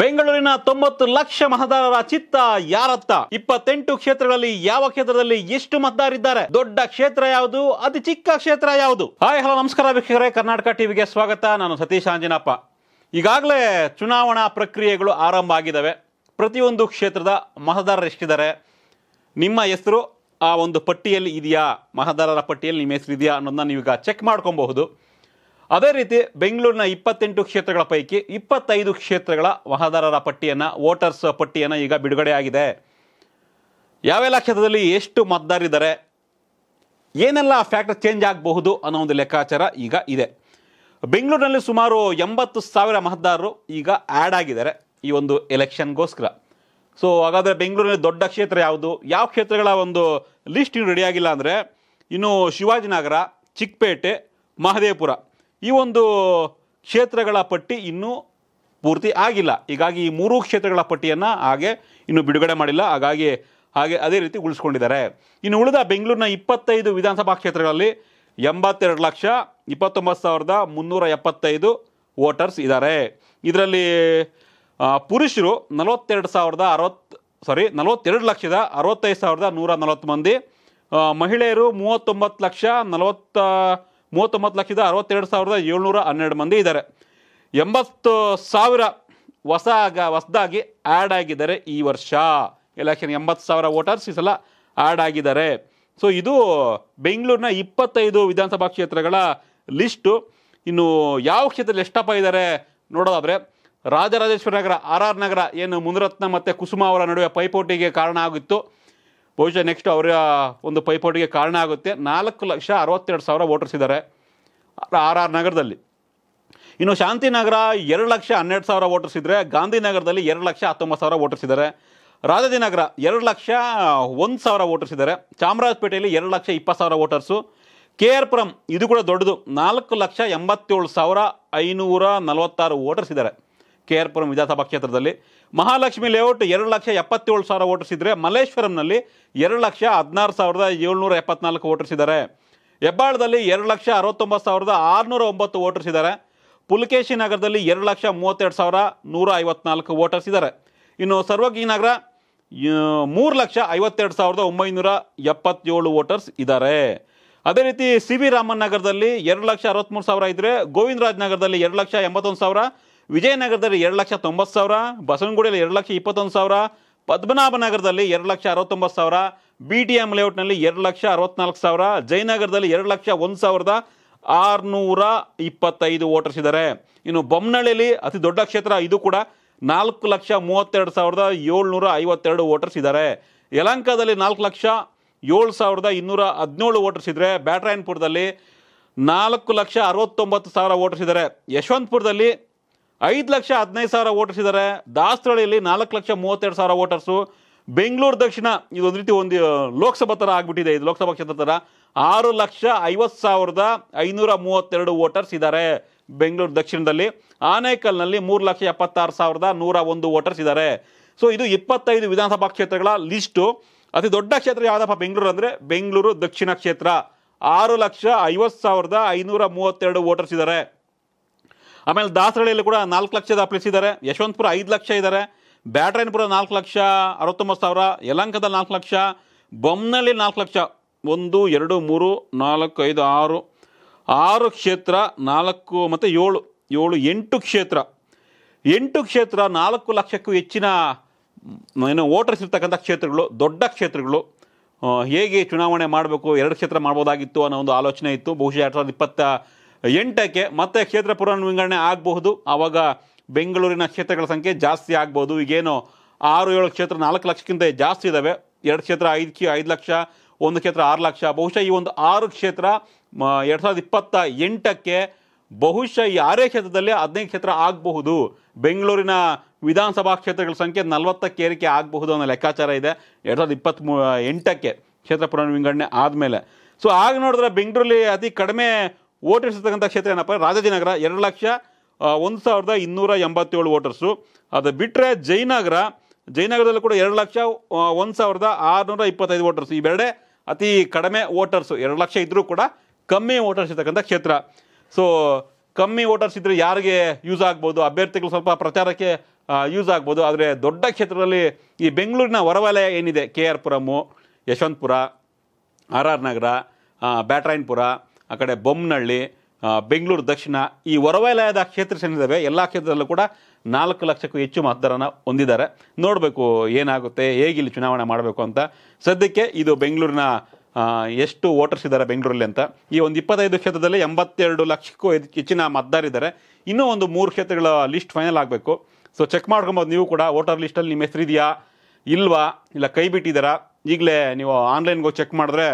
ಬೆಂಗಳೂರಿನ ತೊಂಬತ್ತು ಲಕ್ಷ ಮತದಾರರ ಚಿತ್ತ ಯಾರತ್ತ ಇಪ್ಪತ್ತೆಂಟು ಕ್ಷೇತ್ರಗಳಲ್ಲಿ ಯಾವ ಕ್ಷೇತ್ರದಲ್ಲಿ ಎಷ್ಟು ಮತದಾರಿದ್ದಾರೆ ದೊಡ್ಡ ಕ್ಷೇತ್ರ ಯಾವುದು ಅತಿ ಚಿಕ್ಕ ಕ್ಷೇತ್ರ ಯಾವುದು ಹಾಯ್ ಹಲೋ ನಮಸ್ಕಾರ ವೀಕ್ಷಕರೇ ಕರ್ನಾಟಕ ಟಿವಿಗೆ ಸ್ವಾಗತ ನಾನು ಸತೀಶ್ ಆಂಜನಪ್ಪ ಈಗಾಗಲೇ ಚುನಾವಣಾ ಪ್ರಕ್ರಿಯೆಗಳು ಆರಂಭ ಆಗಿದ್ದಾವೆ ಪ್ರತಿಯೊಂದು ಕ್ಷೇತ್ರದ ಮತದಾರರು ಎಷ್ಟಿದ್ದಾರೆ ನಿಮ್ಮ ಹೆಸರು ಆ ಒಂದು ಪಟ್ಟಿಯಲ್ಲಿ ಇದೆಯಾ ಮತದಾರರ ಪಟ್ಟಿಯಲ್ಲಿ ನಿಮ್ಮ ಹೆಸರು ಇದೆಯಾ ಅನ್ನೋದನ್ನ ನೀವೀಗ ಚೆಕ್ ಮಾಡ್ಕೊಬಹುದು ಅದೇ ರೀತಿ ಬೆಂಗಳೂರಿನ ಇಪ್ಪತ್ತೆಂಟು ಕ್ಷೇತ್ರಗಳ ಪೈಕಿ ಇಪ್ಪತ್ತೈದು ಕ್ಷೇತ್ರಗಳ ಮಹದಾರರ ಪಟ್ಟಿಯನ್ನು ವೋಟರ್ಸ್ ಪಟ್ಟಿಯನ್ನು ಈಗ ಬಿಡುಗಡೆಯಾಗಿದೆ ಆಗಿದೆ ಯಾವೆಲ್ಲ ಕ್ಷೇತ್ರದಲ್ಲಿ ಎಷ್ಟು ಮತದಾರಿದ್ದಾರೆ ಏನೆಲ್ಲ ಫ್ಯಾಕ್ಟರ್ ಚೇಂಜ್ ಆಗಬಹುದು ಅನ್ನೋ ಒಂದು ಲೆಕ್ಕಾಚಾರ ಈಗ ಇದೆ ಬೆಂಗಳೂರಿನಲ್ಲಿ ಸುಮಾರು ಎಂಬತ್ತು ಸಾವಿರ ಮತದಾರರು ಈಗ ಆ್ಯಡ್ ಆಗಿದ್ದಾರೆ ಈ ಒಂದು ಎಲೆಕ್ಷನ್ಗೋಸ್ಕರ ಸೊ ಹಾಗಾದರೆ ಬೆಂಗಳೂರಿನಲ್ಲಿ ದೊಡ್ಡ ಕ್ಷೇತ್ರ ಯಾವುದು ಯಾವ ಕ್ಷೇತ್ರಗಳ ಒಂದು ಲಿಸ್ಟ್ ಇನ್ನು ರೆಡಿಯಾಗಿಲ್ಲ ಅಂದರೆ ಇನ್ನು ಶಿವಾಜಿನಗರ ಚಿಕ್ಕಪೇಟೆ ಮಹದೇವಪುರ ಈ ಒಂದು ಕ್ಷೇತ್ರಗಳ ಪಟ್ಟಿ ಇನ್ನೂ ಪೂರ್ತಿ ಆಗಿಲ್ಲ ಹೀಗಾಗಿ ಈ ಮೂರು ಕ್ಷೇತ್ರಗಳ ಪಟ್ಟಿಯನ್ನು ಹಾಗೆ ಇನ್ನೂ ಬಿಡುಗಡೆ ಮಾಡಿಲ್ಲ ಹಾಗಾಗಿ ಹಾಗೆ ಅದೇ ರೀತಿ ಉಳಿಸ್ಕೊಂಡಿದ್ದಾರೆ ಇನ್ನು ಉಳಿದ ಬೆಂಗಳೂರಿನ ಇಪ್ಪತ್ತೈದು ವಿಧಾನಸಭಾ ಕ್ಷೇತ್ರಗಳಲ್ಲಿ ಎಂಬತ್ತೆರಡು ಲಕ್ಷ ಇಪ್ಪತ್ತೊಂಬತ್ತು ಸಾವಿರದ ಮುನ್ನೂರ ಎಪ್ಪತ್ತೈದು ವೋಟರ್ಸ್ ಇದ್ದಾರೆ ಇದರಲ್ಲಿ ಪುರುಷರು ನಲವತ್ತೆರಡು ಸಾವಿರದ ಅರವತ್ತು ಸಾರಿ ನಲವತ್ತೆರಡು ಲಕ್ಷದ ಅರವತ್ತೈದು ಸಾವಿರದ ನೂರ ನಲವತ್ತು ಮಂದಿ ಮಹಿಳೆಯರು ಮೂವತ್ತೊಂಬತ್ತು ಲಕ್ಷ ನಲವತ್ತ ಮೂವತ್ತೊಂಬತ್ತು ಲಕ್ಷದ ಅರವತ್ತೆರಡು ಸಾವಿರದ ಏಳ್ನೂರ ಹನ್ನೆರಡು ಮಂದಿ ಇದ್ದಾರೆ ಎಂಬತ್ತು ಸಾವಿರ ಹೊಸ ಆಗ ಹೊಸದಾಗಿ ಆ್ಯಡ್ ಆಗಿದ್ದಾರೆ ಈ ವರ್ಷ ಎಲೆಕ್ಷನ್ ಎಂಬತ್ತು ಸಾವಿರ ವೋಟರ್ಸ್ ಈ ಸಲ ಆ್ಯಡ್ ಆಗಿದ್ದಾರೆ ಸೊ ಇದು ಬೆಂಗಳೂರಿನ ಇಪ್ಪತ್ತೈದು ವಿಧಾನಸಭಾ ಕ್ಷೇತ್ರಗಳ ಲಿಸ್ಟು ಇನ್ನು ಯಾವ ಕ್ಷೇತ್ರದಲ್ಲಿ ಎಷ್ಟಪ್ಪ ಇದ್ದಾರೆ ನೋಡೋದಾದರೆ ರಾಜರಾಜೇಶ್ವರ ನಗರ ಆರ್ ಆರ್ ನಗರ ಏನು ಮುನಿರತ್ನ ಮತ್ತು ಕುಸುಮ ಅವರ ನಡುವೆ ಪೈಪೋಟಿಗೆ ಕಾರಣ ಆಗಿತ್ತು ಬಹುಶಃ ನೆಕ್ಸ್ಟ್ ಅವರ ಒಂದು ಪೈಪೋಟಿಗೆ ಕಾರಣ ಆಗುತ್ತೆ ನಾಲ್ಕು ಲಕ್ಷ ಅರವತ್ತೆರಡು ಸಾವಿರ ವೋಟರ್ಸ್ ಇದ್ದಾರೆ ಆರ್ ಆರ್ ನಗರದಲ್ಲಿ ಇನ್ನು ಶಾಂತಿನಗರ ಎರಡು ಲಕ್ಷ ಹನ್ನೆರಡು ಸಾವಿರ ವೋಟರ್ಸ್ ಇದ್ದರೆ ಗಾಂಧಿನಗರದಲ್ಲಿ ಎರಡು ಲಕ್ಷ ಹತ್ತೊಂಬತ್ತು ಸಾವಿರ ವೋಟರ್ಸ್ ಇದ್ದಾರೆ ರಾಜಾಜಿನಗರ ಎರಡು ಲಕ್ಷ ಒಂದು ಸಾವಿರ ವೋಟರ್ಸ್ ಇದ್ದಾರೆ ಚಾಮರಾಜಪೇಟೆಯಲ್ಲಿ ಎರಡು ಲಕ್ಷ ಇಪ್ಪತ್ತು ಸಾವಿರ ವೋಟರ್ಸು ಕೆ ಆರ್ ಪುರಂ ಇದು ಕೂಡ ದೊಡ್ಡದು ನಾಲ್ಕು ಲಕ್ಷ ಎಂಬತ್ತೇಳು ಸಾವಿರ ಐನೂರ ನಲವತ್ತಾರು ವೋಟರ್ಸ್ ಇದ್ದಾರೆ ಕೆ ಆರ್ ಪುರಂ ವಿಧಾನಸಭಾ ಕ್ಷೇತ್ರದಲ್ಲಿ ಮಹಾಲಕ್ಷ್ಮಿ ಲೇಔಟ್ ಎರಡು ಲಕ್ಷ ಎಪ್ಪತ್ತೇಳು ಸಾವಿರ ವೋಟರ್ಸ್ ಇದ್ದರೆ ಮಲ್ಲೇಶ್ವರಂನಲ್ಲಿ ಎರಡು ಲಕ್ಷ ಹದಿನಾರು ಸಾವಿರದ ಏಳ್ನೂರ ಎಪ್ಪತ್ನಾಲ್ಕು ವೋಟರ್ಸ್ ಇದ್ದಾರೆ ಹೆಬ್ಬಾಳದಲ್ಲಿ ಎರಡು ಲಕ್ಷ ಅರವತ್ತೊಂಬತ್ತು ಸಾವಿರದ ಆರುನೂರ ಒಂಬತ್ತು ವೋಟರ್ಸ್ ಇದ್ದಾರೆ ಪುಲಕೇಶಿ ನಗರದಲ್ಲಿ ಎರಡು ಲಕ್ಷ ಮೂವತ್ತೆರಡು ಸಾವಿರ ನೂರ ಐವತ್ನಾಲ್ಕು ವೋಟರ್ಸ್ ಇದ್ದಾರೆ ಇನ್ನು ಸರ್ವಜ್ಞ ನಗರ ಮೂರು ಲಕ್ಷ ಐವತ್ತೆರಡು ಸಾವಿರದ ಒಂಬೈನೂರ ಎಪ್ಪತ್ತೇಳು ವೋಟರ್ಸ್ ಇದ್ದಾರೆ ಅದೇ ರೀತಿ ಸಿ ವಿ ರಾಮನ್ ನಗರದಲ್ಲಿ ಎರಡು ಲಕ್ಷ ಅರವತ್ತ್ಮೂರು ಸಾವಿರ ಇದ್ದರೆ ಗೋವಿಂದರಾಜ್ ನಗರದಲ್ಲಿ ಎರಡು ಲಕ್ಷ ಎಂಬತ್ತೊಂದು ಸಾವಿರ ವಿಜಯನಗರದಲ್ಲಿ ಎರಡು ಲಕ್ಷ ತೊಂಬತ್ತು ಸಾವಿರ ಬಸವನಗುಡಿಯಲ್ಲಿ ಎರಡು ಲಕ್ಷ ಇಪ್ಪತ್ತೊಂದು ಸಾವಿರ ಪದ್ಮನಾಭನಗರದಲ್ಲಿ ಎರಡು ಲಕ್ಷ ಅರವತ್ತೊಂಬತ್ತು ಸಾವಿರ ಬಿ ಟಿ ಎಂ ಲೇಔಟ್ನಲ್ಲಿ ಎರಡು ಲಕ್ಷ ಅರವತ್ತ್ನಾಲ್ಕು ಸಾವಿರ ಜಯನಗರದಲ್ಲಿ ಎರಡು ಲಕ್ಷ ಒಂದು ಸಾವಿರದ ಆರುನೂರ ಇಪ್ಪತ್ತೈದು ವೋಟರ್ಸ್ ಇದ್ದಾರೆ ಇನ್ನು ಬೊಮ್ಮನಹಳ್ಳಿಯಲ್ಲಿ ಅತಿ ದೊಡ್ಡ ಕ್ಷೇತ್ರ ಇದು ಕೂಡ ನಾಲ್ಕು ಲಕ್ಷ ಮೂವತ್ತೆರಡು ಸಾವಿರದ ಏಳ್ನೂರ ಐವತ್ತೆರಡು ವೋಟರ್ಸ್ ಇದ್ದಾರೆ ಯಲಂಕದಲ್ಲಿ ನಾಲ್ಕು ಲಕ್ಷ ಏಳು ಸಾವಿರದ ಇನ್ನೂರ ಹದಿನೇಳು ವೋಟರ್ಸ್ ಇದ್ದರೆ ಬ್ಯಾಟ್ರಾಯನ್ಪುರದಲ್ಲಿ ನಾಲ್ಕು ಲಕ್ಷ ಅರವತ್ತೊಂಬತ್ತು ಸಾವಿರ ವೋಟರ್ಸ್ ಇದ್ದಾರೆ ಯಶವಂತಪುರದಲ್ಲಿ ಐದು ಲಕ್ಷ ಹದಿನೈದು ಸಾವಿರ ವೋಟರ್ಸ್ ಇದ್ದಾರೆ ದಾಸರಳ್ಳಿಯಲ್ಲಿ ನಾಲ್ಕು ಲಕ್ಷ ಮೂವತ್ತೆರಡು ಸಾವಿರ ವೋಟರ್ಸು ಬೆಂಗಳೂರು ದಕ್ಷಿಣ ಇದು ಒಂದು ರೀತಿ ಒಂದು ಲೋಕಸಭಾ ಥರ ಆಗ್ಬಿಟ್ಟಿದೆ ಇದು ಲೋಕಸಭಾ ಕ್ಷೇತ್ರ ಥರ ಆರು ಲಕ್ಷ ಐವತ್ತು ಸಾವಿರದ ಐನೂರ ಮೂವತ್ತೆರಡು ವೋಟರ್ಸ್ ಇದ್ದಾರೆ ಬೆಂಗಳೂರು ದಕ್ಷಿಣದಲ್ಲಿ ಆನೇಕಲ್ನಲ್ಲಿ ಮೂರು ಲಕ್ಷ ಎಪ್ಪತ್ತಾರು ಸಾವಿರದ ನೂರ ಒಂದು ವೋಟರ್ಸ್ ಇದ್ದಾರೆ ಸೊ ಇದು ಇಪ್ಪತ್ತೈದು ವಿಧಾನಸಭಾ ಕ್ಷೇತ್ರಗಳ ಲಿಸ್ಟು ಅತಿ ದೊಡ್ಡ ಕ್ಷೇತ್ರ ಯಾವುದಪ್ಪ ಬೆಂಗಳೂರು ಅಂದರೆ ಬೆಂಗಳೂರು ದಕ್ಷಿಣ ಕ್ಷೇತ್ರ ಆರು ಲಕ್ಷ ಐವತ್ತು ಸಾವಿರದ ಐನೂರ ಮೂವತ್ತೆರಡು ವೋಟರ್ಸ್ ಇದ್ದಾರೆ ಆಮೇಲೆ ದಾಸರಳ್ಳಿಯಲ್ಲಿ ಕೂಡ ನಾಲ್ಕು ಲಕ್ಷದ ಪ್ಲೇಸ್ ಇದ್ದಾರೆ ಯಶವಂತಪುರ ಐದು ಲಕ್ಷ ಇದ್ದಾರೆ ಬ್ಯಾಟ್ರೈನ್ಪುರ ನಾಲ್ಕು ಲಕ್ಷ ಅರವತ್ತೊಂಬತ್ತು ಸಾವಿರ ಯಲಂಕದ ನಾಲ್ಕು ಲಕ್ಷ ಬೊಮ್ಮನಲ್ಲಿ ನಾಲ್ಕು ಲಕ್ಷ ಒಂದು ಎರಡು ಮೂರು ನಾಲ್ಕು ಐದು ಆರು ಆರು ಕ್ಷೇತ್ರ ನಾಲ್ಕು ಮತ್ತು ಏಳು ಏಳು ಎಂಟು ಕ್ಷೇತ್ರ ಎಂಟು ಕ್ಷೇತ್ರ ನಾಲ್ಕು ಲಕ್ಷಕ್ಕೂ ಹೆಚ್ಚಿನ ಏನು ವೋಟರ್ಸ್ ಇರ್ತಕ್ಕಂಥ ಕ್ಷೇತ್ರಗಳು ದೊಡ್ಡ ಕ್ಷೇತ್ರಗಳು ಹೇಗೆ ಚುನಾವಣೆ ಮಾಡಬೇಕು ಎರಡು ಕ್ಷೇತ್ರ ಮಾಡ್ಬೋದಾಗಿತ್ತು ಅನ್ನೋ ಒಂದು ಆಲೋಚನೆ ಇತ್ತು ಬಹುಶಃ ಎರಡು ಸಾವಿರದ ಇಪ್ಪತ್ತ ಎಂಟಕ್ಕೆ ಮತ್ತೆ ಕ್ಷೇತ್ರ ಪುನರ್ವಿಂಗಡಣೆ ಆಗಬಹುದು ಆವಾಗ ಬೆಂಗಳೂರಿನ ಕ್ಷೇತ್ರಗಳ ಸಂಖ್ಯೆ ಜಾಸ್ತಿ ಆಗ್ಬೋದು ಈಗೇನು ಆರು ಏಳು ಕ್ಷೇತ್ರ ನಾಲ್ಕು ಲಕ್ಷಕ್ಕಿಂತ ಜಾಸ್ತಿ ಇದ್ದಾವೆ ಎರಡು ಕ್ಷೇತ್ರ ಐದು ಐದು ಲಕ್ಷ ಒಂದು ಕ್ಷೇತ್ರ ಆರು ಲಕ್ಷ ಬಹುಶಃ ಈ ಒಂದು ಆರು ಕ್ಷೇತ್ರ ಎರಡು ಸಾವಿರದ ಇಪ್ಪತ್ತ ಎಂಟಕ್ಕೆ ಬಹುಶಃ ಈ ಆರೇ ಕ್ಷೇತ್ರದಲ್ಲಿ ಹದಿನೈದು ಕ್ಷೇತ್ರ ಆಗಬಹುದು ಬೆಂಗಳೂರಿನ ವಿಧಾನಸಭಾ ಕ್ಷೇತ್ರಗಳ ಸಂಖ್ಯೆ ನಲವತ್ತಕ್ಕೆ ಏರಿಕೆ ಆಗಬಹುದು ಅನ್ನೋ ಲೆಕ್ಕಾಚಾರ ಇದೆ ಎರಡು ಸಾವಿರದ ಇಪ್ಪತ್ತ್ಮೂ ಎಂಟಕ್ಕೆ ಕ್ಷೇತ್ರ ಪುನರ್ವಿಂಗಡಣೆ ಆದಮೇಲೆ ಸೊ ಆಗ ನೋಡಿದ್ರೆ ಬೆಂಗಳೂರಲ್ಲಿ ಅತಿ ಕಡಿಮೆ ಓಟರ್ಸಿರ್ತಕ್ಕಂಥ ಕ್ಷೇತ್ರ ಏನಪ್ಪ ರಾಜಾಜಿನಗರ ಎರಡು ಲಕ್ಷ ಒಂದು ಸಾವಿರದ ಇನ್ನೂರ ಎಂಬತ್ತೇಳು ವೋಟರ್ಸು ಅದು ಬಿಟ್ಟರೆ ಜಯನಗರ ಜೈನಗರದಲ್ಲೂ ಕೂಡ ಎರಡು ಲಕ್ಷ ಒಂದು ಸಾವಿರದ ಆರುನೂರ ಇಪ್ಪತ್ತೈದು ವೋಟರ್ಸ್ ಇವೆರಡೇ ಅತಿ ಕಡಿಮೆ ವೋಟರ್ಸು ಎರಡು ಲಕ್ಷ ಇದ್ದರೂ ಕೂಡ ಕಮ್ಮಿ ವೋಟರ್ಸ್ ಇರ್ತಕ್ಕಂಥ ಕ್ಷೇತ್ರ ಸೊ ಕಮ್ಮಿ ವೋಟರ್ಸ್ ಇದ್ದರೆ ಯಾರಿಗೆ ಯೂಸ್ ಆಗ್ಬೋದು ಅಭ್ಯರ್ಥಿಗಳು ಸ್ವಲ್ಪ ಪ್ರಚಾರಕ್ಕೆ ಯೂಸ್ ಆಗ್ಬೋದು ಆದರೆ ದೊಡ್ಡ ಕ್ಷೇತ್ರದಲ್ಲಿ ಈ ಬೆಂಗಳೂರಿನ ಹೊರವಲಯ ಏನಿದೆ K R Puram Yeshwanthpur R R Nagar Byatarayanapura ಆ ಕಡೆ ಬೊಮ್ಮನಹಳ್ಳಿ ಬೆಂಗಳೂರು ದಕ್ಷಿಣ ಈ ಹೊರವಲಯದ ಕ್ಷೇತ್ರ ಏನಿದ್ದಾವೆ ಎಲ್ಲ ಕ್ಷೇತ್ರದಲ್ಲೂ ಕೂಡ ನಾಲ್ಕು ಲಕ್ಷಕ್ಕೂ ಹೆಚ್ಚು ಮತದಾರನ ಹೊಂದಿದ್ದಾರೆ ನೋಡಬೇಕು ಏನಾಗುತ್ತೆ ಹೇಗೆ ಇಲ್ಲಿ ಚುನಾವಣೆ ಮಾಡಬೇಕು ಅಂತ ಸದ್ಯಕ್ಕೆ ಇದು ಬೆಂಗಳೂರಿನ ಎಷ್ಟು ವೋಟರ್ಸ್ ಇದ್ದಾರೆ ಬೆಂಗಳೂರಲ್ಲಿ ಅಂತ ಈ ಒಂದು ಇಪ್ಪತ್ತೈದು ಕ್ಷೇತ್ರದಲ್ಲಿ ಎಂಬತ್ತೆರಡು ಲಕ್ಷಕ್ಕೂ ಹೆಚ್ಚಿನ ಮತದಾರಿದ್ದಾರೆ ಇನ್ನೂ ಒಂದು ಮೂರು ಕ್ಷೇತ್ರಗಳ ಲಿಸ್ಟ್ ಫೈನಲ್ ಆಗಬೇಕು ಸೊ ಚೆಕ್ ಮಾಡ್ಕೊಬೋದು ನೀವು ಕೂಡ ವೋಟರ್ ಲಿಸ್ಟಲ್ಲಿ ನಿಮ್ಮ ಹೆಸರಿದೆಯಾ ಇಲ್ವಾ ಇಲ್ಲ ಕೈ ಬಿಟ್ಟಿದ್ದೀರಾ ಈಗಲೇ ನೀವು ಆನ್ಲೈನ್ಗೆ ಚೆಕ್ ಮಾಡಿದ್ರೆ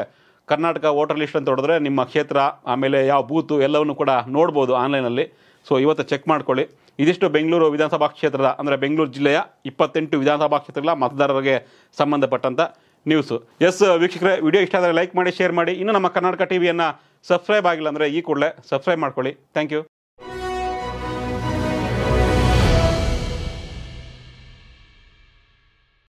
ಕರ್ನಾಟಕ ವೋಟರ್ ಲಿಸ್ಟ್ ಅಂತ ಹೊಡೆದ್ರೆ ನಿಮ್ಮ ಕ್ಷೇತ್ರ ಆಮೇಲೆ ಯಾವ ಬೂತು ಎಲ್ಲವನ್ನು ಕೂಡ ನೋಡ್ಬೋದು ಆನ್ಲೈನಲ್ಲಿ ಸೊ ಇವತ್ತು ಚೆಕ್ ಮಾಡ್ಕೊಳ್ಳಿ ಇದಿಷ್ಟು ಬೆಂಗಳೂರು ವಿಧಾನಸಭಾ ಕ್ಷೇತ್ರದ ಅಂದರೆ ಬೆಂಗಳೂರು ಜಿಲ್ಲೆಯ ಇಪ್ಪತ್ತೆಂಟು ವಿಧಾನಸಭಾ ಕ್ಷೇತ್ರಗಳ ಮತದಾರರಿಗೆ ಸಂಬಂಧಪಟ್ಟಂಥ ನ್ಯೂಸು ಎಸ್ ವೀಕ್ಷಕರೇ ವಿಡಿಯೋ ಇಷ್ಟ ಆದರೆ ಲೈಕ್ ಮಾಡಿ ಶೇರ್ ಮಾಡಿ ಇನ್ನು ನಮ್ಮ ಕರ್ನಾಟಕ ವಿಯನ್ನು ಸಬ್ಸ್ಕ್ರೈಬ್ ಆಗಿಲ್ಲ ಅಂದರೆ ಈ ಕೂಡಲೇ ಸಬ್ಸ್ಕ್ರೈಬ್ ಮಾಡ್ಕೊಳ್ಳಿ ಥ್ಯಾಂಕ್ ಯು